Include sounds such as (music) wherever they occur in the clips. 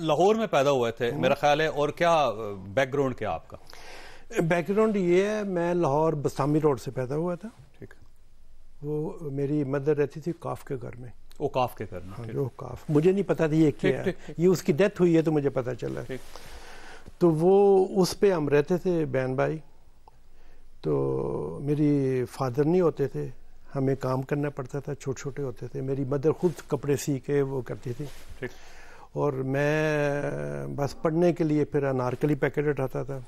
लाहौर में पैदा हुए थे हम्म। मेरा ख्याल है और क्या बैकग्राउंड क्या आपका बैकग्राउंड ये है मैं लाहौर बसामी रोड से पैदा हुआ था ठीक वो मेरी मदर रहती थी काफ के घर में वो काफ के घर में हाँ, जो काफ मुझे नहीं पता था ये क्या है ये उसकी डेथ हुई है तो मुझे पता चला तो वो उस पे हम रहते थे बहन भाई तो मेरी फादर नहीं होते थे हमें काम करना पड़ता था छोटे छोटे होते थे मेरी मदर खुद कपड़े सी के वो करती थी ठीक और मैं बस पढ़ने के लिए फिर अनारकली पैकेट उठाता था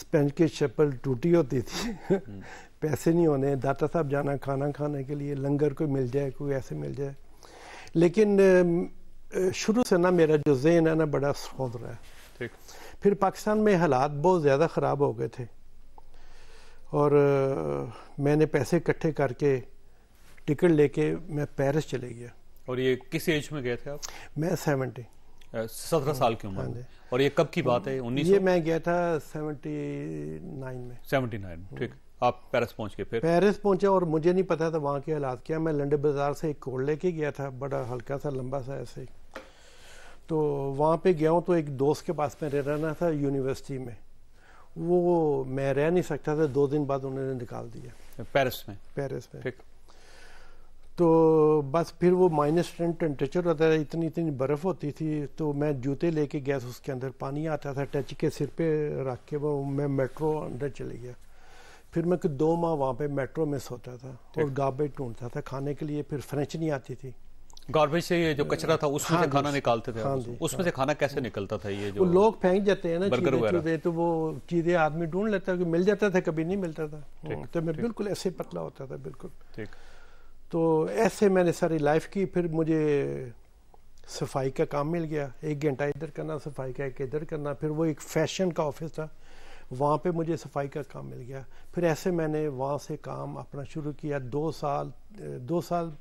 स्पेंज की चप्पल टूटी होती थी हम्म। (laughs) पैसे नहीं होने दाता साहब जाना खाना खाने के लिए लंगर कोई मिल जाए कोई ऐसे मिल जाए लेकिन शुरू से ना मेरा जो जेन है ना बड़ा सौद रहा है फिर पाकिस्तान में हालात बहुत ज़्यादा ख़राब हो गए थे और मैंने पैसे इकट्ठे करके टिकट लेके मैं पेरिस चले गया और ये किस एज में गए थे आप मैं सेवेंटी सत्रह हाँ साल की उम्र हाँ में और ये कब की हाँ। बात है उन्नीस ये मैं गया था सेवेंटी नाइन में सेवेंटी नाइन ठीक आप पेरिस पहुंच के फिर पेरिस पहुंचे और मुझे नहीं पता था वहाँ के हालात क्या मैं लंडे बाजार से एक कोड लेके गया था बड़ा हल्का सा लंबा सा ऐसे तो वहाँ पे गया हूँ तो एक दोस्त के पास में रहना था यूनिवर्सिटी में वो मैं रह नहीं सकता था दो दिन बाद उन्होंने निकाल दिया पेरिस में पेरिस में ठीक तो बस फिर वो माइनस टेन टेम्परेचर होता था इतनी इतनी बर्फ़ होती थी तो मैं जूते लेके गया था उसके अंदर पानी आता था टच के सिर पे रख के वो मैं मेट्रो अंदर चले गया फिर मैं दो माह वहाँ पे मेट्रो में सोता था और गार्बेज ढूंढता था खाने के लिए फिर फ्रेंच नहीं आती थी गार्बेज से ये जो कचरा था उसमें से हाँ खाना निकालते थे हाँ उसमें हाँ। से खाना कैसे निकलता था ये जो लोग फेंक जाते हैं ना बर्गर तो वो चीजें आदमी ढूंढ लेता है मिल जाता था कभी नहीं मिलता था तो मैं बिल्कुल ऐसे पतला होता था बिल्कुल ठीक तो ऐसे मैंने सारी लाइफ की फिर मुझे सफाई का काम मिल गया एक घंटा इधर करना सफाई का एक इधर करना फिर वो एक फैशन का ऑफिस था वहाँ पे मुझे सफाई का काम मिल गया फिर ऐसे मैंने वहाँ से काम अपना शुरू किया दो साल दो साल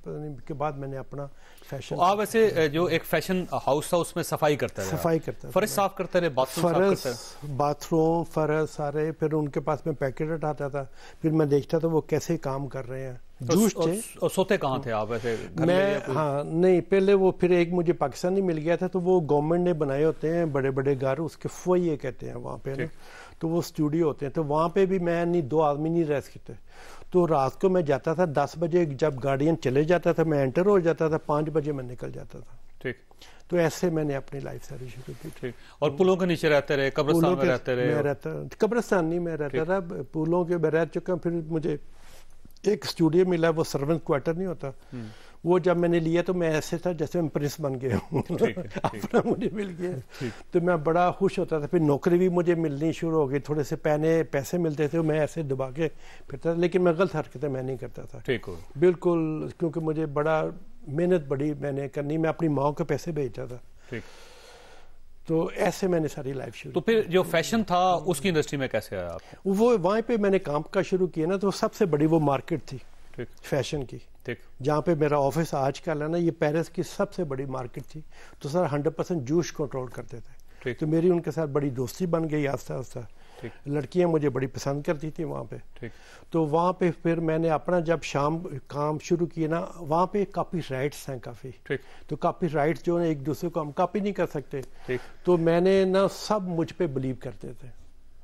के बाद मैंने अपना फैशन तो आप ऐसे जो एक फैशन हाउस था उसमें सफाई करता रहे सफाई करता फर्श साफ करते रहे बाथरूम बाथरूम फर्श सारे फिर उनके पास में पैकेट हटाता था फिर मैं देखता था वो कैसे काम कर रहे हैं तो जूस थे और सोते कहाँ थे आप ऐसे मैं हाँ नहीं पहले वो फिर एक मुझे पाकिस्तानी मिल गया था तो वो गवर्नमेंट ने बनाए होते हैं बड़े बड़े घर उसके फोये कहते हैं वहाँ पे तो वो स्टूडियो होते हैं तो वहाँ पे भी मैं नहीं दो आदमी नहीं रह सकते तो रात को मैं जाता था दस बजे जब गार्डियन चले जाता था मैं एंटर हो जाता था पाँच बजे मैं निकल जाता था ठीक तो ऐसे मैंने अपनी लाइफ सारी शुरू की ठीक और पुलों के नीचे रहते रहे कब्रस्तान में रहते रहे मैं रहता कब्रस्तान नहीं मैं रहता था पुलों के मैं रह चुका फिर मुझे एक स्टूडियो मिला वो सर्वेंट क्वार्टर नहीं होता हम्म। वो जब मैंने लिया तो मैं ऐसे था जैसे मैं प्रिंस बन गया हूँ (laughs) अपना मुझे मिल गया तो मैं बड़ा खुश होता था फिर नौकरी भी मुझे मिलनी शुरू हो गई थोड़े से पहने पैसे मिलते थे मैं ऐसे दबा के फिरता था लेकिन मैं गलत हरकतें मैं नहीं करता था ठीक हो बिल्कुल क्योंकि मुझे बड़ा मेहनत बड़ी मैंने करनी मैं अपनी माओ के पैसे भेजता था ठीक तो ऐसे मैंने सारी लाइफ शुरू तो फिर जो फैशन था उसकी इंडस्ट्री में कैसे आया आप वो वहाँ पे मैंने काम का शुरू किया ना तो सबसे बड़ी वो मार्केट थी फैशन की जहाँ पे मेरा ऑफिस आज का ना ये पेरिस की सबसे बड़ी मार्केट थी तो सर हंड्रेड परसेंट जूश कंट्रोल करते थे तो मेरी उनके साथ बड़ी दोस्ती बन गई आस्था आस्था लड़कियाँ मुझे बड़ी पसंद करती थी वहाँ पे तो वहाँ पे फिर मैंने अपना जब शाम काम शुरू किया ना वहाँ पे काफ़ी राइट्स हैं काफ़ी तो काफ़ी राइट्स जो है एक दूसरे को हम कापी नहीं कर सकते तो मैंने ना सब मुझ पर बिलीव करते थे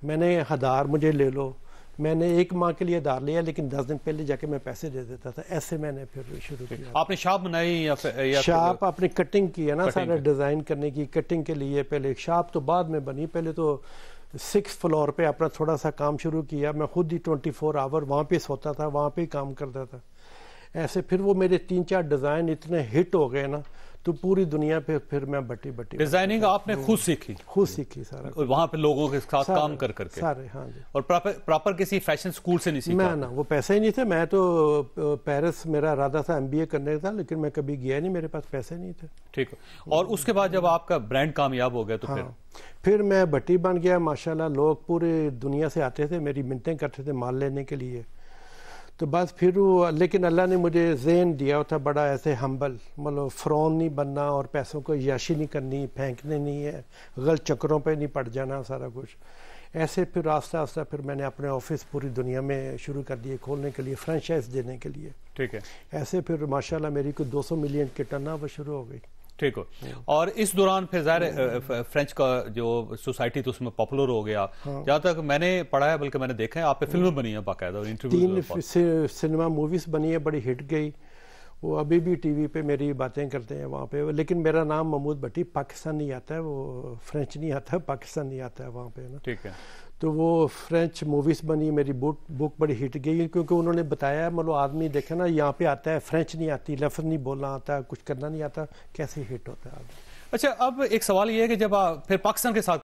मैंने हदार मुझे ले लो मैंने एक माह के लिए दार लिया लेकिन दस दिन पहले जाके मैं पैसे दे देता था ऐसे मैंने फिर शुरू किया आपने शाप बनाई या, शाप आपने कटिंग की है ना सारा डिजाइन करने की कटिंग के लिए पहले शाप तो बाद में बनी पहले तो सिक्स फ्लोर पे अपना थोड़ा सा काम शुरू किया मैं खुद ही ट्वेंटी फोर आवर वहाँ पे सोता था वहाँ पे काम करता था ऐसे फिर वो मेरे तीन चार डिज़ाइन इतने हिट हो गए ना तो पूरी दुनिया पे फिर मैं बटी बटी डिजाइनिंग आपने हम्म। खुद सीखी खुद सीखी सारा और वहाँ पे लोगों के साथ काम कर करके सारे हाँ जी और प्रॉपर प्रॉपर किसी फैशन स्कूल से नहीं सीखा मैं ना वो पैसे ही नहीं थे मैं तो पेरिस मेरा इरादा था एमबीए करने का लेकिन मैं कभी गया नहीं मेरे पास पैसे नहीं थे ठीक और उसके बाद जब आपका ब्रांड कामयाब हो गया तो फिर हाँ। फिर मैं भट्टी बन गया माशाल्लाह लोग पूरे दुनिया से आते थे मेरी मिन्तें करते थे माल लेने के लिए तो बस फिर वो लेकिन अल्लाह ने मुझे जेन दिया था बड़ा ऐसे हम्बल मतलब फ़्रौन नहीं बनना और पैसों को याशी नहीं करनी फेंकने नहीं है गलत चक्करों पे नहीं पड़ जाना सारा कुछ ऐसे फिर आस्ता आस्ता फिर मैंने अपने ऑफिस पूरी दुनिया में शुरू कर दिए खोलने के लिए फ्रेंचाइज देने के लिए ठीक है ऐसे फिर माशाला मेरी कुछ 200 मिलियन की टर्न शुरू हो गई ठीक हो और इस दौरान फिर जाहिर फ्रेंच का जो सोसाइटी तो उसमें पॉपुलर हो गया हाँ। जहाँ तक मैंने पढ़ा है बल्कि मैंने देखा है आप पे हाँ। फिल्म बनी है बाकायदा तीन सिनेमा मूवीज बनी है बड़ी हिट गई वो अभी भी टीवी पे मेरी बातें करते हैं वहाँ पे लेकिन मेरा नाम महमूद भट्टी पाकिस्तान नहीं आता है वो फ्रेंच नहीं आता है पाकिस्तान नहीं आता है वहाँ पे ना ठीक है तो वो फ्रेंच मूवीज़ बनी मेरी बुक बुक बड़ी हिट गई क्योंकि उन्होंने बताया मतलब आदमी देखे ना यहाँ पे आता है फ्रेंच नहीं आती लफ्ज़ नहीं बोलना आता कुछ करना नहीं आता कैसे हिट होता है आदमी अच्छा अब एक सवाल ये है कि जब आप फिर पाकिस्तान के साथ